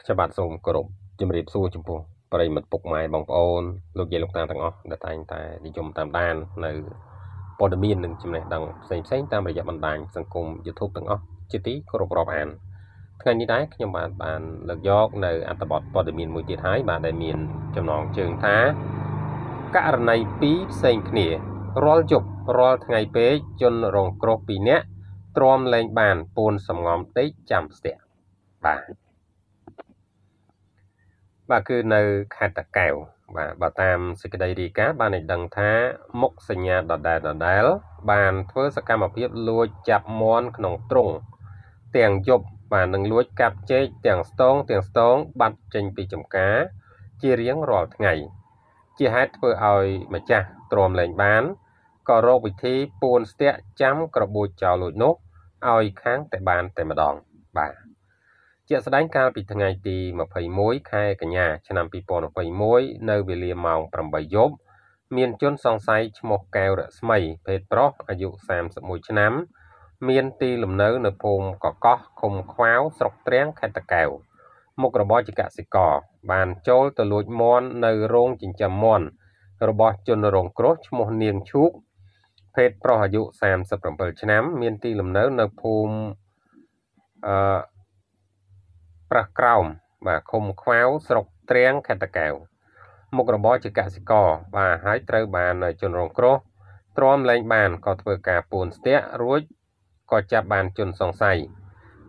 ខ្ញុំបាទសូមគោរពជំរាបសួរចំពោះប្រិមិត្តពុកម៉ែបងប្អូន លោកយាយលោកតាទាំងអស់ដែលតែងតែនិយមតាមដាននៅព័ត៌មាននិងចំណេះដឹងផ្សេងផ្សេងតាមរយៈបណ្ដាញសង្គម YouTube ទាំងអស់ជាទីគោរពរាប់អាន ថ្ងៃនេះដែរខ្ញុំបាទបានលើកយក នៅអត្ថបទព័ត៌មានមួយទៀតហើយបាទដែលមាន ចំណងជើងថាករណី2ផ្សេងគ្នារាល់យប់រាល់ថ្ងៃពេកជនរងគ្រោះ2នាក់ទ្រាំលែងបានពួនសំងំតិចចាំស្ទាក់បាទបាទគឺនៅខេត្តតាកែវបាទបើតាមសេចក្តីរាយការណ៍បានឲ្យដឹងថាមុខសញ្ញាដដែលដដែល បានធ្វើសកម្មភាពលួចចាប់មន់ក្នុងទ្រុងទាំងយប់បាទនឹងលួចកាប់ចេកទាំងស្ទងទាំងស្ទងបាត់ចេញពីចំការជារៀងរាល់ថ្ងៃ ជាហេតុធ្វើឲ្យម្ចាស់ទ្រាំលែងបានក៏រកវិធីពួនស្ទាក់ចាំក្របួចចោលលួចនោះឲ្យខាងតែបានតែម្ដងបាទជាក់ស្ដែងកាលពីថ្ងៃទី21ខែកញ្ញាឆ្នាំ2021នៅវេលាម៉ោង8យប់មានជនសង្ស័យឈ្មោះកែវរស្មី ភេទប្រុសអាយុ31ឆ្នាំ មានទីលំនៅនៅភូមិកកោះឃុំខ្វាវស្រុកត្រាំងខេត្តតាកែវមុខរបរជាកសិករបានចូលទៅលួចមន់នៅរោងចិញ្ចឹមមន់របស់ជនរងគ្រោះឈ្មោះនាងឈូកភេទប្រុសអាយុ37ឆ្នាំ មានទីលំនៅនៅភូមិអឺប្រះក្រោមបាទឃុំខ្វាវស្រុកត្រៀងខេត្តតាកែវមុខរបរជាកសិករ បាទហើយត្រូវបានជនរងគ្រោះទ្រាំលែងបានក៏ធ្វើការពួនស្ទាក់រួចក៏ចាប់បានជនសង្ស័យ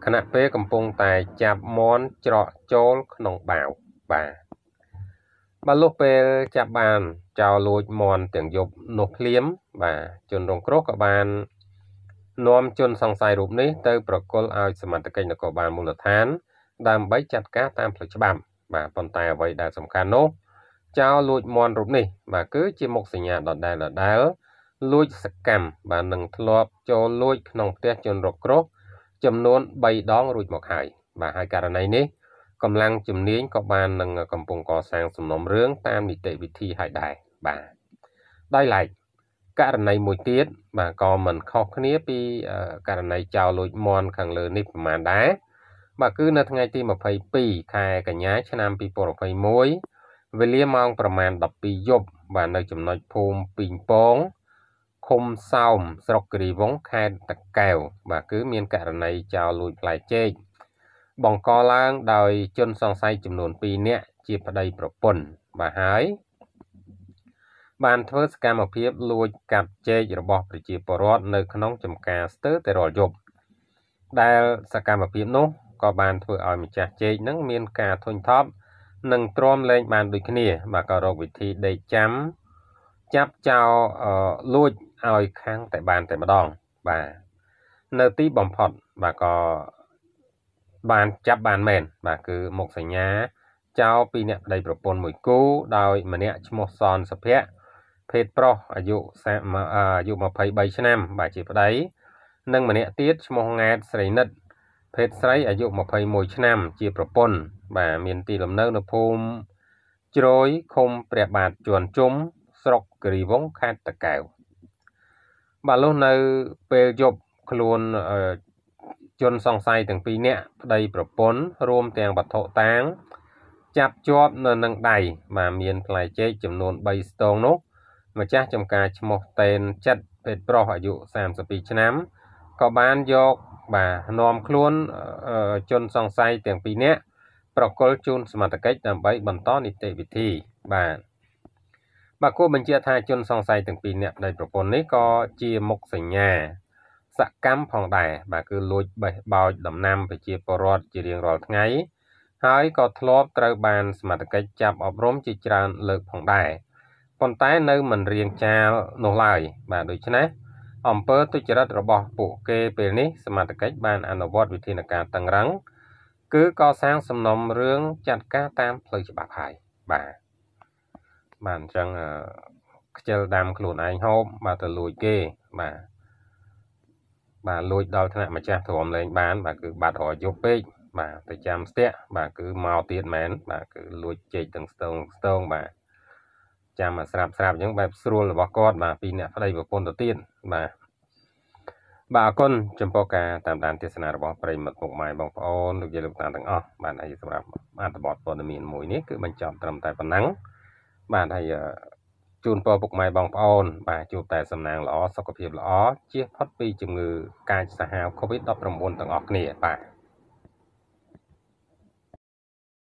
ខណៈពេលកំពុងតែចាប់មន់ច្រកចូលក្នុងបាវបាទបើលុះពេលចាប់បានចោលលួចមន់ទាំងយប់នោះភ្លាមបាទជនរងគ្រោះក៏បាននាំជនសង្ស័យរូបនេះទៅ ប្រគល់ឲ្យសមត្ថកិច្ចនគរបាលមូលដ្ឋានដើម្បីចាត់ការតាមផ្លូវច្បាប់បាទប៉ុន្តែអ្វីដែលសំខាន់នោះចោលលួចមន់រូបនេះបាទគឺជាមុខសញ្ញា ដដែលដដែលលួចសកម្មបាទនឹងធ្លាប់ចូលលួចក្នុងផ្ទះជនរកគ្រោះចំនួន3ដងរួចមកហើយ បាទហើយករណីនេះកម្លាំងជំនាញក៏បាននឹងកំពុងកសាងសំណុំរឿងតាមនីតិវិធីហើយដែរបាទដោយឡែកករណីមួយទៀតបាទក៏មិនខុសគ្នាពីករណីចោលលួចមន់ខាងលើនេះប្រមាណដែរបាទគឺនៅថ្ងៃទី22ខែកញ្ញាឆ្នាំ2021វេលាម៉ោងប្រមាណ12យប់បាទនៅ ចំណុចភូមិពីងពងឃុំសោមស្រុកគិរីវង្សខេត្តតាកែវ បាទគឺមានករណីចោរលួចផ្លែចេកបង្កឡើងដោយជនសង្ស័យចំនួន2នាក់ជាប្តីប្រពន្ធបាទហើយ បានធ្វើសកម្មភាពលួចកាប់ចេករបស់ប្រជាពលរដ្ឋនៅ ក្នុងចំការស្ទើរតែរាល់យប់ដែលសកម្មភាពនោះក៏បានធ្វើឲ្យម្ចាស់ជែកនឹងមាន ការធុញថប់ និងទ្រាំលែងបានដូចគ្នា បាទក៏រកវិធីដេកចាំចាប់ចោលលួចឲ្យខាងតែបានតែម្ដងបាទនៅទីបំផុតបាទក៏បានចាប់បានមែនបាទគឺមុខសញ្ញាចោលពីអ្នកប្តីប្រពន្ធមួយគូ ដោយ ម្នាក់ឈ្មោះសនសុភ័ក្រភេទប្រុសអាយុអាយុ23ឆ្នាំ បាទជាប្តី និងម្នាក់ទៀតឈ្មោះង៉ែតស្រីនិតភេទស្រីអាយុ21ឆ្នាំ ជាប្រពន្ធបាទមានទីលំនៅនៅភូមិជ្រោយឃុំព្រះបាទជួនជុំស្រុកគិរីវង្សខេត្តតកែវបាទលុះនៅពេលយប់ខ្លួនជនសង្ស័យទាំងពីរនាក់ប្តីប្រពន្ធរួមទាំងវត្ថុតាង ចាប់ជាប់នៅនឹងដៃបាទមានផ្លែចេកចំនួន3ស្ទងនោះម្ចាស់ចំការឈ្មោះតេនចិត្តពេទ្យប្រុសអាយុ32ឆ្នាំក៏បានយកបាទនាំខ្លួនជនសង្ស័យទាំងពីរនាក់ប្រកុលជូនសមត្ថកិច្ចដើម្បីបន្តនីតិវិធីបាទបាទគួរបញ្ជាក់ថាជន សង្ស័យទាំងពីរនាក់នៃប្រពន្ធនេះក៏ជាមុខសញ្ញា សកម្មផងដែរបាទគឺលួចបេះបោចដំណាំប្រជាពលរដ្ឋជារៀងរាល់ថ្ងៃ ហើយក៏ធ្លាប់ត្រូវបាន សមត្ថកិច្ចចាប់អប់រំជាច្រើនលើកផងដែរប៉ុន្តែនៅមិនរៀងចាលនោះឡើយបាទដូច្នេះអំពើទុច្ចរិតរបស់ពួកគេពេលនេះសមាជិកបានអនុវត្តវិធានការតឹងរ៉ឹងគឺកសាងសំណុំរឿងចាត់ការតាមផ្លូវច្បាប់ហើយបាទបាទអញ្ចឹងខ្ជិលដាំខ្លួនឯងហូបបាទទៅលួចគេបាទបាទលួចដល់ថ្នាក់ម្ចាស់ទ្រាំលែងបានបាទគឺបាត់រយយប់ពេកបាទទៅចាំស្ទាក់បាទគឺមកទៀតមែនបាទគឺលួចជែកទាំងស្ទងស្ទងបាទចាំមកស្រាប់ស្រាប់អញ្ចឹងបែបស្រួលរបស់គាត់បាទពីអ្នកប្តីប្រពន្ធទៅទៀតបាទបាទអរគុណចំពោះការតាមដានទេសនារបស់ប្រិមិត្តពុកម៉ែបងប្អូនលោកយាយលោកតាទាំងអស់បាទហើយសម្រាប់អត្ថបទព័ត៌មានមួយនេះគឺបញ្ចប់ត្រឹមតែប៉ុណ្ណឹងបាទហើយជូនពរពុកម៉ែបងប្អូន បាទជួបតែសំណាងល្អសុខភាពល្អជៀសផុតពីជំងឺកាចសាហាវ COVID-19 ទាំងអស់គ្នាបាទ